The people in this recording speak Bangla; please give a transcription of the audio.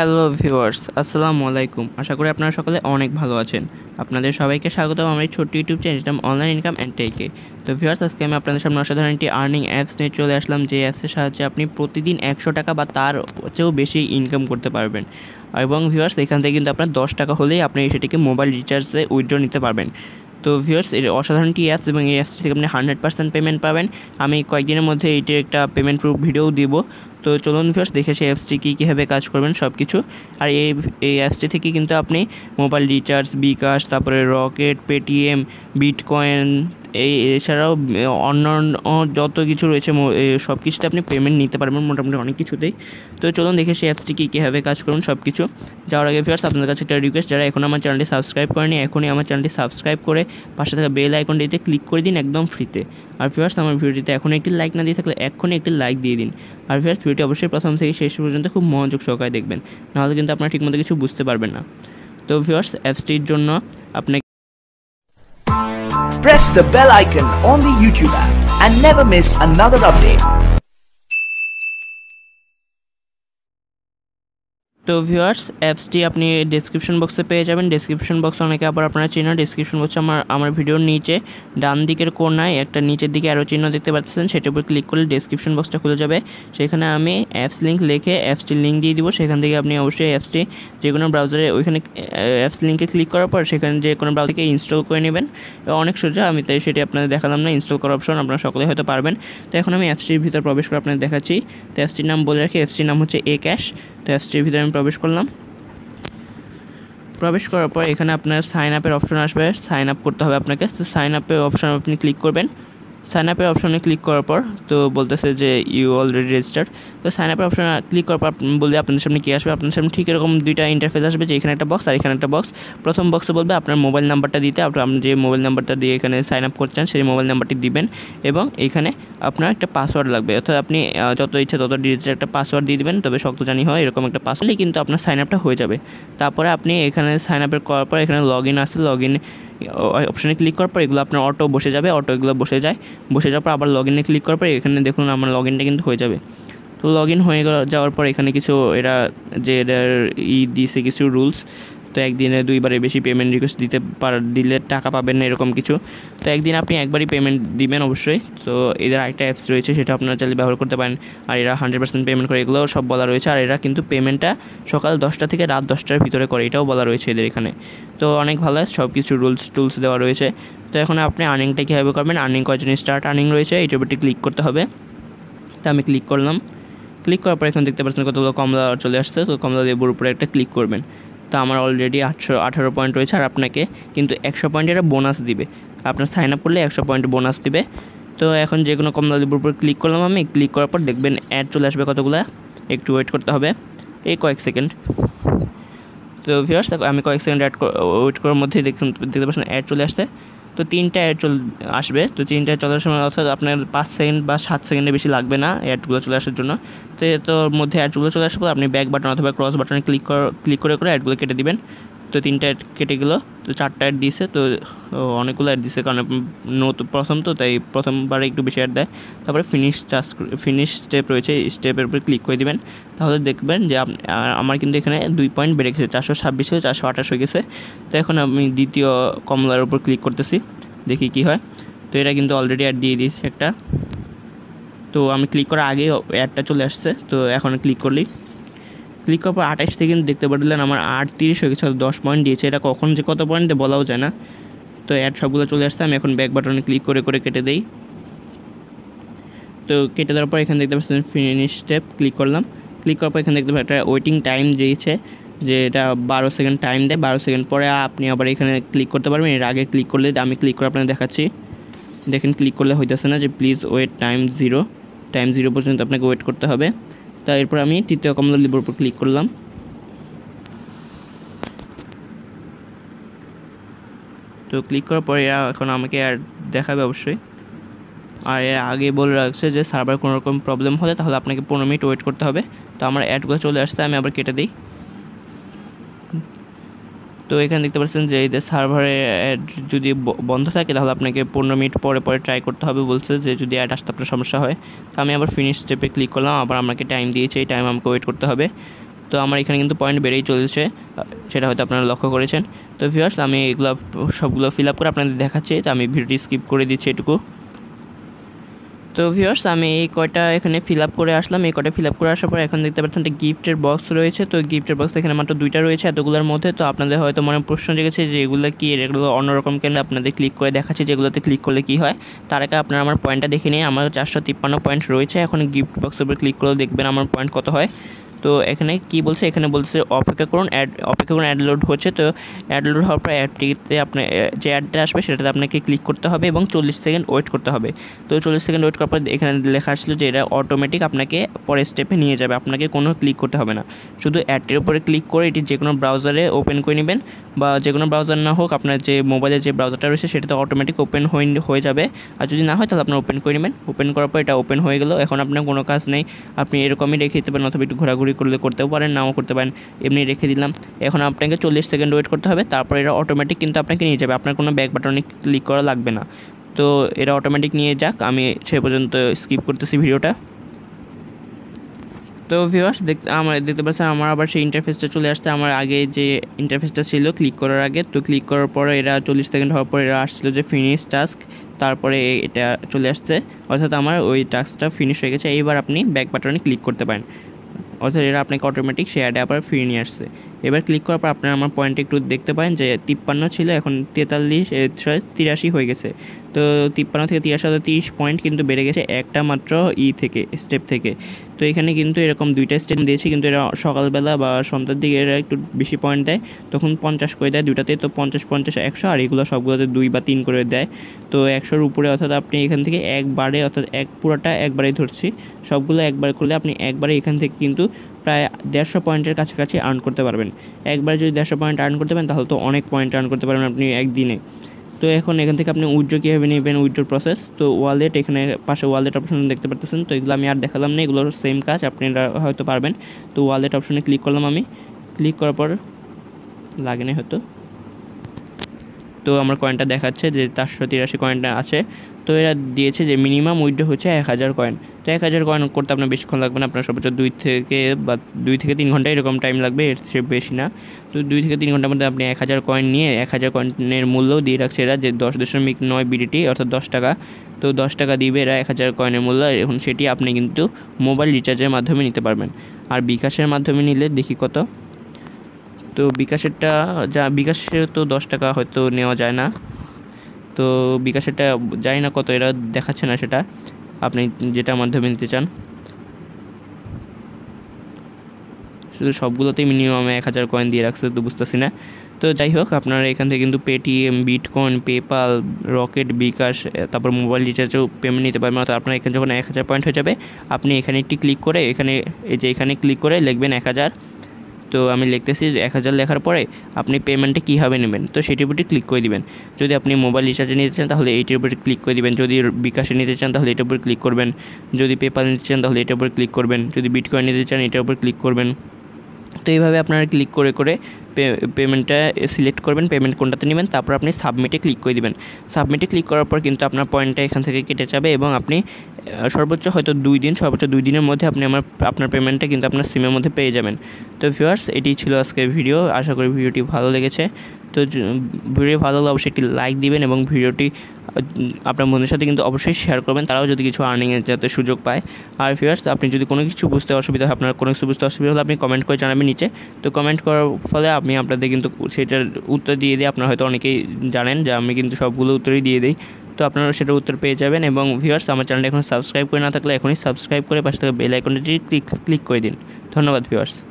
হ্যালো ভিউয়ার্স আসসালামু আলাইকুম আশা করি আপনারা সকলে অনেক ভালো আছেন আপনাদের সবাইকে স্বাগত আমার এই ছোট্ট ইউটিউব চ্যানেল নাম অনলাইন ইনকাম অ্যান্ড টেকে তো ভিউয়ার্স আজকে আমি আপনাদের সামনে অসাধারণ একটি আর্নিং অ্যাপস নিয়ে চলে আসলাম যে অ্যাপসের সাহায্যে আপনি প্রতিদিন একশো টাকা বা তার চেয়েও বেশি ইনকাম করতে পারবেন এবং ভিউয়ার্স এখান থেকে কিন্তু আপনার দশ টাকা হলেই আপনি সেটিকে মোবাইল রিচার্জে উইথড্র নিতে পারবেন তো ভিউয়ার্স এর অসাধারণ টি অ্যাপস এবং এই অ্যাপস থেকে আপনি হান্ড্রেড পার্সেন্ট পেমেন্ট পাবেন আমি কয়েকদিনের মধ্যে এটির একটা পেমেন্ট প্রুফ ভিডিও দিব তো চলুন ফিরস দেখে সেই অ্যাপসটি কী কীভাবে কাজ করবেন সব কিছু আর এই এই অ্যাপসটি থেকে কিন্তু আপনি মোবাইল রিচার্জ বিকাশ তারপরে রকেট পেটিএম বিটকয়েন এই এছাড়াও অন্য যত কিছু রয়েছে সব কিছুতে আপনি পেমেন্ট নিতে পারবেন মোটামুটি অনেক কিছুতেই তো চলুন দেখে সেই অ্যাপসটি কী কীভাবে কাজ করুন সব কিছু যাওয়ার আগে ফিরস আপনাদের কাছে একটা রিকোয়েস্ট যারা এখন আমার চ্যানেলটি সাবস্ক্রাইব করেনি এখনই আমার চ্যানেলটি সাবস্ক্রাইব করে পাশে থাকা বেল আইকনটিতে ক্লিক করে দিন একদম ফ্রিতে আর ফিরস আমার ভিডিওটিতে এখন একটি লাইক না দিয়ে থাকলে এখনই একটি লাইক দিয়ে দিন আর ফ্রেন্ডস ভিডিওটি অবশ্যই প্রথম থেকে শেষ পর্যন্ত খুব মনোযোগ সহকারে দেখবেন নাহলে কিন্তু আপনারা ঠিকমতো কিছু বুঝতে পারবেন না তো ভিউয়ার্স অ্যাপসটির জন্য আপনাকে Press the bell icon on the YouTube app and never miss another update. তো ভিউয়ার্স অ্যাপসটি আপনি ডিসক্রিপশন বক্সে পেয়ে যাবেন ডিসক্রিপশন বক্স অনেকে আবার আপনারা চিহ্ন ডিসক্রিপশন বক্সে আমার আমার ভিডিওর নিচে ডান দিকের কোনায় একটা নিচের দিকে আরও চিহ্ন দেখতে পাচ্ছেন সেটার উপর ক্লিক করলে ডিসক্রিপশন বক্সটা খুলে যাবে সেখানে আমি অ্যাপস লিঙ্ক লিখে অ্যাপসটির লিঙ্ক দিয়ে দিব সেখান থেকে আপনি অবশ্যই অ্যাপসটি যে কোনো ব্রাউজারে ওইখানে অ্যাপস লিঙ্কে ক্লিক করার পর সেখানে যে কোনো ব্রাউজার থেকে ইনস্টল করে নেবেন অনেক সোজা আমি তাই সেটি আপনাদের দেখালাম না ইনস্টল করার অপশন আপনারা সকলে হয়তো পারবেন তো এখন আমি অ্যাপসটির ভিতর প্রবেশ করে আপনাদের দেখাচ্ছি তো অ্যাপসটির নাম বলে রাখি অ্যাপসটির নাম হচ্ছে এ ক্যাশ তো ভিতরে আমি প্রবেশ করলাম প্রবেশ করার পর এখানে আপনার সাইন আপের অপশন আসবে সাইন আপ করতে হবে আপনাকে তো সাইন আপের অপশন আপনি ক্লিক করবেন সাইন আপের অপশনে ক্লিক করার পর তো বলতেছে যে ইউ অলরেডি রেজিস্টার্ড তো সাইন আপের অপশনে ক্লিক করার পর বললে আপনাদের সামনে কী আসবে আপনাদের সামনে ঠিক এরকম দুইটা ইন্টারফেস আসবে যে এখানে একটা বক্স আর এখানে একটা বক্স প্রথম বক্সে বলবে আপনার মোবাইল নাম্বারটা দিতে আপনার আপনি যে মোবাইল নাম্বারটা দিয়ে এখানে সাইন আপ করছেন সেই মোবাইল নাম্বারটি দিবেন এবং এখানে আপনার একটা পাসওয়ার্ড লাগবে অর্থাৎ আপনি যত ইচ্ছা তত ডিজিটাল একটা পাসওয়ার্ড দিয়ে দেবেন তবে শক্ত জানি হয় এরকম একটা পাসওয়ার্ডই কিন্তু আপনার সাইন আপটা হয়ে যাবে তারপরে আপনি এখানে সাইন আপের করার পর এখানে লগ ইন আসে লগ ইন অপশানে ক্লিক করার পর এগুলো আপনার অটো বসে যাবে অটো এগুলো বসে যায় বসে যাওয়ার পর আবার লগ ইনে ক্লিক করার পর এখানে দেখুন আমার লগ ইনটা কিন্তু হয়ে যাবে তো লগ ইন হয়ে যাওয়ার পর এখানে কিছু এরা যে এর ই দিয়েছে কিছু রুলস তো একদিনে দুইবারের বেশি পেমেন্ট রিকোয়েস্ট দিতে পার দিলে টাকা পাবেন না এরকম কিছু তো একদিন আপনি একবারই পেমেন্ট দিবেন অবশ্যই তো এদের আরেকটা অ্যাপস রয়েছে সেটা আপনারা চাইলে ব্যবহার করতে পারেন আর এরা হান্ড্রেড পার্সেন্ট পেমেন্ট করে এগুলো সব বলা রয়েছে আর এরা কিন্তু পেমেন্টটা সকাল দশটা থেকে রাত দশটার ভিতরে করে এটাও বলা রয়েছে এদের এখানে তো অনেক ভালো সব কিছু রুলস টুলস দেওয়া রয়েছে তো এখন আপনি আর্নিংটা কীভাবে করবেন আর্নিং কয়জন স্টার্ট আর্নিং রয়েছে এই ছবিটি ক্লিক করতে হবে তো আমি ক্লিক করলাম ক্লিক করার পর এখন দেখতে পাচ্ছেন কতগুলো কমলা চলে আসছে তো কমলা লেবুর উপরে একটা ক্লিক করবেন তো আমার অলরেডি আটশো আঠারো পয়েন্ট রয়েছে আর আপনাকে কিন্তু একশো পয়েন্ট একটা বোনাস দিবে আপনার সাইন আপ করলে একশো পয়েন্ট বোনাস দিবে তো এখন যে কোনো কমলালেবুর উপর ক্লিক করলাম আমি ক্লিক করার পর দেখবেন অ্যাড চলে আসবে কতগুলো একটু ওয়েট করতে হবে এই কয়েক সেকেন্ড তো ভিউয়ার্স আমি কয়েক সেকেন্ড অ্যাড ওয়েট করার মধ্যেই দেখতে দেখতে পাচ্ছেন অ্যাড চলে আসতে তো তিনটা অ্যাড চল আসবে তো তিনটা চলার সময় অর্থাৎ আপনার পাঁচ সেকেন্ড বা সাত সেকেন্ডে বেশি লাগবে না অ্যাডগুলো চলে আসার জন্য তো এর মধ্যে অ্যাডগুলো চলে আসার পর আপনি ব্যাক বাটন অথবা ক্রস বাটনে ক্লিক ক্লিক করে করে অ্যাডগুলো কেটে দিবেন তো তিনটা অ্যাড কেটে গেলো তো চারটা অ্যাড দিয়েছে তো অনেকগুলো অ্যাড দিয়েছে কারণ নতুন প্রথম তো তাই প্রথমবারে একটু বেশি অ্যাড দেয় তারপরে ফিনিশ চাষ ফিনিশ স্টেপ রয়েছে স্টেপের উপরে ক্লিক করে দিবেন তাহলে দেখবেন যে আমার কিন্তু এখানে দুই পয়েন্ট বেড়ে গেছে চারশো ছাব্বিশে চারশো আঠাশ হয়ে গেছে তো এখন আমি দ্বিতীয় কমলার উপর ক্লিক করতেছি দেখি কি হয় তো এটা কিন্তু অলরেডি অ্যাড দিয়ে দিয়েছে একটা তো আমি ক্লিক করার আগে অ্যাডটা চলে আসছে তো এখন ক্লিক করলেই ক্লিক করার পর আঠাশ সেকেন্ড দেখতে পারলেন আমার তিরিশ হয়ে গেছে দশ পয়েন্ট দিয়েছে এটা কখন যে কত পয়েন্ট বলাও যায় না তো অ্যাড সবগুলো চলে আসতে আমি এখন ব্যাক বাটনে ক্লিক করে করে কেটে দিই তো কেটে দেওয়ার পর এখানে দেখতে পাচ্ছেন ফিনিশ স্টেপ ক্লিক করলাম ক্লিক করার পর এখানে দেখতে পাচ্ছেন একটা ওয়েটিং টাইম দিয়েছে যে এটা বারো সেকেন্ড টাইম দেয় বারো সেকেন্ড পরে আপনি আবার এখানে ক্লিক করতে পারবেন এর আগে ক্লিক করলে আমি ক্লিক করে আপনাকে দেখাচ্ছি দেখেন ক্লিক করলে হইতেছে না যে please wait time zero time zero পর্যন্ত আপনাকে ওয়েট করতে হবে তা এরপর আমি তৃতীয় কমলালেবুর উপর ক্লিক করলাম তো ক্লিক করার পরে এরা এখন আমাকে আর দেখাবে অবশ্যই আর এর আগে বলে রাখছে যে সার্ভার কোনো রকম প্রবলেম হলে তাহলে আপনাকে পনেরো মিনিট ওয়েট করতে হবে তো আমার অ্যাডগুলো চলে আসতে আমি আবার কেটে দিই তো এখানে দেখতে পাচ্ছেন যে এই সার্ভারে অ্যাড যদি বন্ধ থাকে তাহলে আপনাকে পনেরো মিনিট পরে পরে ট্রাই করতে হবে বলছে যে যদি অ্যাড আসতে আপনার সমস্যা হয় তো আমি আবার ফিনিশ স্টেপে ক্লিক করলাম আবার আমাকে টাইম দিয়েছে এই টাইম আমাকে ওয়েট করতে হবে তো আমার এখানে কিন্তু পয়েন্ট বেড়েই চলেছে সেটা হয়তো আপনারা লক্ষ্য করেছেন তো ভিউয়ার্স আমি এগুলো সবগুলো ফিল আপ করে আপনাদের দেখাচ্ছি তো আমি ভিডিওটি স্কিপ করে দিচ্ছি এটুকু তো ভিউয়ার্স আমি এই কয়টা এখানে ফিল আপ করে আসলাম এই কয়টা ফিল আপ করে আসার পর এখন দেখতে পাচ্ছেন একটা গিফটের বক্স রয়েছে তো গিফটের বক্স এখানে মাত্র দুইটা রয়েছে এতগুলোর মধ্যে তো আপনাদের হয়তো মনে প্রশ্ন জেগেছে যে এগুলো কি এগুলো অন্যরকম কেন আপনাদের ক্লিক করে দেখাচ্ছে যেগুলোতে ক্লিক করলে কি হয় তার আগে আপনারা আমার পয়েন্টটা দেখে নিয়ে আমার চারশো তিপ্পান্ন পয়েন্ট রয়েছে এখন গিফট বক্সের উপর ক্লিক করে দেখবেন আমার পয়েন্ট কত হয় তো এখানে কি বলছে এখানে বলছে অপেক্ষা করুন অ্যাড অপেক্ষা করুন অ্যাড লোড হচ্ছে তো অ্যাড লোড হওয়ার পর অ্যাডটিতে আপনার যে অ্যাডটা আসবে সেটাতে আপনাকে ক্লিক করতে হবে এবং চল্লিশ সেকেন্ড ওয়েট করতে হবে তো চল্লিশ সেকেন্ড ওয়েট করার পর এখানে লেখা আসলো যে এটা অটোমেটিক আপনাকে পরের স্টেপে নিয়ে যাবে আপনাকে কোনো ক্লিক করতে হবে না শুধু অ্যাডটির উপরে ক্লিক করে এটি যে কোনো ব্রাউজারে ওপেন করে নেবেন বা যে কোনো ব্রাউজার না হোক আপনার যে মোবাইলের যে ব্রাউজারটা রয়েছে সেটাতে অটোমেটিক ওপেন হয়ে যাবে আর যদি না হয় তাহলে আপনার ওপেন করে নেবেন ওপেন করার পর এটা ওপেন হয়ে গেল এখন আপনার কোনো কাজ নেই আপনি এরকমই রেখে দিতে পারেন অথবা একটু ঘোরাঘুরি ঘুরি করলে করতেও পারেন নাও করতে পারেন এমনি রেখে দিলাম এখন আপনাকে চল্লিশ সেকেন্ড ওয়েট করতে হবে তারপর এটা অটোমেটিক কিন্তু আপনাকে নিয়ে যাবে আপনার কোনো ব্যাক বাটনে ক্লিক করা লাগবে না তো এটা অটোমেটিক নিয়ে যাক আমি সে পর্যন্ত স্কিপ করতেছি ভিডিওটা তো ভিওয়ার্স দেখ আমার দেখতে পাচ্ছেন আমার আবার সেই ইন্টারফেসটা চলে আসছে আমার আগে যে ইন্টারফেসটা ছিল ক্লিক করার আগে তো ক্লিক করার পরে এরা চল্লিশ সেকেন্ড হওয়ার পর এরা আসছিল যে ফিনিশ টাস্ক তারপরে এটা চলে আসছে অর্থাৎ আমার ওই টাস্কটা ফিনিশ হয়ে গেছে এইবার আপনি ব্যাক বাটনে ক্লিক করতে পারেন অর্থাৎ এরা আপনাকে অটোমেটিক শেয়ারটা আবার ফিরিয়ে নিয়ে আসছে এবার ক্লিক করার পর আপনারা আমার পয়েন্ট একটু দেখতে পারেন যে তিপ্পান্ন ছিল এখন তেতাল্লিশ তিরাশি হয়ে গেছে তো তিপ্পান্ন থেকে তিরাশি হাজার তিরিশ পয়েন্ট কিন্তু বেড়ে গেছে একটা মাত্র ই থেকে স্টেপ থেকে তো এখানে কিন্তু এরকম দুইটা স্টেপ দিয়েছি কিন্তু এরা সকালবেলা বা সন্ধ্যার দিকে এরা একটু বেশি পয়েন্ট দেয় তখন পঞ্চাশ করে দেয় দুইটাতে তো পঞ্চাশ পঞ্চাশ একশো আর এগুলো সবগুলোতে দুই বা তিন করে দেয় তো একশোর উপরে অর্থাৎ আপনি এখান থেকে একবারে অর্থাৎ এক পুরোটা একবারেই ধরছি সবগুলো একবার করলে আপনি একবারে এখান থেকে কিন্তু প্রায় দেড়শো পয়েন্টের কাছাকাছি আর্ন করতে পারবেন একবার যদি দেড়শো পয়েন্ট আর্ন করতে পারেন তাহলে তো অনেক পয়েন্ট আর্ন করতে পারবেন আপনি একদিনে তো এখন এখান থেকে আপনি উইড্রো কীভাবে নেবেন উইড্রোর প্রসেস তো ওয়ালেট এখানে পাশে ওয়ালেট অপশন দেখতে পারতেছেন তো এগুলো আমি আর দেখালাম না এগুলোর সেম কাজ আপনারা হয়তো পারবেন তো ওয়ালেট অপশনে ক্লিক করলাম আমি ক্লিক করার পর লাগে না হয়তো তো আমার কয়েনটা দেখাচ্ছে যে চারশো তিরাশি কয়েনটা আছে তো এরা দিয়েছে যে মিনিমাম উইড্রো হচ্ছে এক হাজার কয়েন তো এক হাজার কয়েন করতে আপনার বেশিক্ষণ লাগবে না আপনার সর্বোচ্চ দুই থেকে বা দুই থেকে তিন ঘন্টা এরকম টাইম লাগবে এর চেয়ে বেশি না তো দুই থেকে তিন ঘন্টার মধ্যে আপনি এক হাজার কয়েন নিয়ে এক হাজার কয়েনের মূল্য দিয়ে রাখছে এরা যে দশ দশমিক নয় বিডিটি অর্থাৎ দশ টাকা তো দশ টাকা দিবে এরা এক হাজার কয়েনের মূল্য এখন সেটি আপনি কিন্তু মোবাইল রিচার্জের মাধ্যমে নিতে পারবেন আর বিকাশের মাধ্যমে নিলে দেখি কত তো বিকাশেরটা যা বিকাশে তো দশ টাকা হয়তো নেওয়া যায় না তো বিকাশেরটা জানি না কত এরা দেখাচ্ছে না সেটা আপনি যেটা মাধ্যমে নিতে চান শুধু সবগুলোতেই মিনিমাম এক হাজার কয়েন দিয়ে রাখছে তো বুঝতেছি না তো যাই হোক আপনারা এখান থেকে কিন্তু Paytm bitcoin PayPal Rocket bKash তারপর মোবাইল রিচার্জেও পেমেন্ট নিতে পারবেন অর্থাৎ আপনার এখানে যখন এক হাজার পয়েন্ট হয়ে যাবে আপনি এখানে একটি ক্লিক করে এখানে এই যে এখানে ক্লিক করে লিখবেন এক হাজার তো আমি লিখতেছি এক হাজার লেখার পরে আপনি পেমেন্টে কীভাবে নেবেন তো সেটির উপরে ক্লিক করে দিবেন যদি আপনি মোবাইল রিচার্জে নিতে চান তাহলে এইটির উপরে ক্লিক করে দিবেন যদি বিকাশে নিতে চান তাহলে এটার উপর ক্লিক করবেন যদি পেপাল নিতে চান তাহলে এটার উপর ক্লিক করবেন যদি বিটকয়েন নিতে চান এটার উপরে ক্লিক করবেন তো এইভাবে আপনারা ক্লিক করে করে পেমেন্টটা সিলেক্ট করবেন পেমেন্ট কোনটাতে নেবেন তারপর আপনি সাবমিটে ক্লিক করে দেবেন সাবমিটে ক্লিক করার পর কিন্তু আপনার পয়েন্টটা এখান থেকে কেটে যাবে এবং আপনি সর্বোচ্চ হয়তো দুই দিন সর্বোচ্চ দুই দিনের মধ্যে আপনি আমার আপনার পেমেন্টটা কিন্তু আপনার সিমের মধ্যে পেয়ে যাবেন তো ভিউয়ার্স এটি ছিল আজকের ভিডিও আশা করি ভিডিওটি ভালো লেগেছে তো ভিডিও ভালো লাগলে অবশ্যই একটি লাইক দিবেন এবং ভিডিওটি আপনার বন্ধুদের সাথে কিন্তু অবশ্যই শেয়ার করবেন তারাও যদি কিছু আর্নিংয়ের যাতে সুযোগ পায় আর ফিরাস আপনি যদি কোনো কিছু বুঝতে অসুবিধা হয় আপনার কোনো কিছু বুঝতে অসুবিধা হলে আপনি কমেন্ট করে জানাবেন নিচে তো কমেন্ট করার ফলে আমি আপনাদের কিন্তু সেটার উত্তর দিয়ে দিই আপনারা হয়তো অনেকেই জানেন যে আমি কিন্তু সবগুলো উত্তরই দিয়ে দিই তো আপনারা সেটার উত্তর পেয়ে যাবেন এবং ভিউয়ার্স আমার চ্যানেলটা এখন সাবস্ক্রাইব করে না থাকলে এখনই সাবস্ক্রাইব করে পাশে থাকা বেল আইকনটি ক্লিক ক্লিক করে দিন ধন্যবাদ ভিউয়ার্স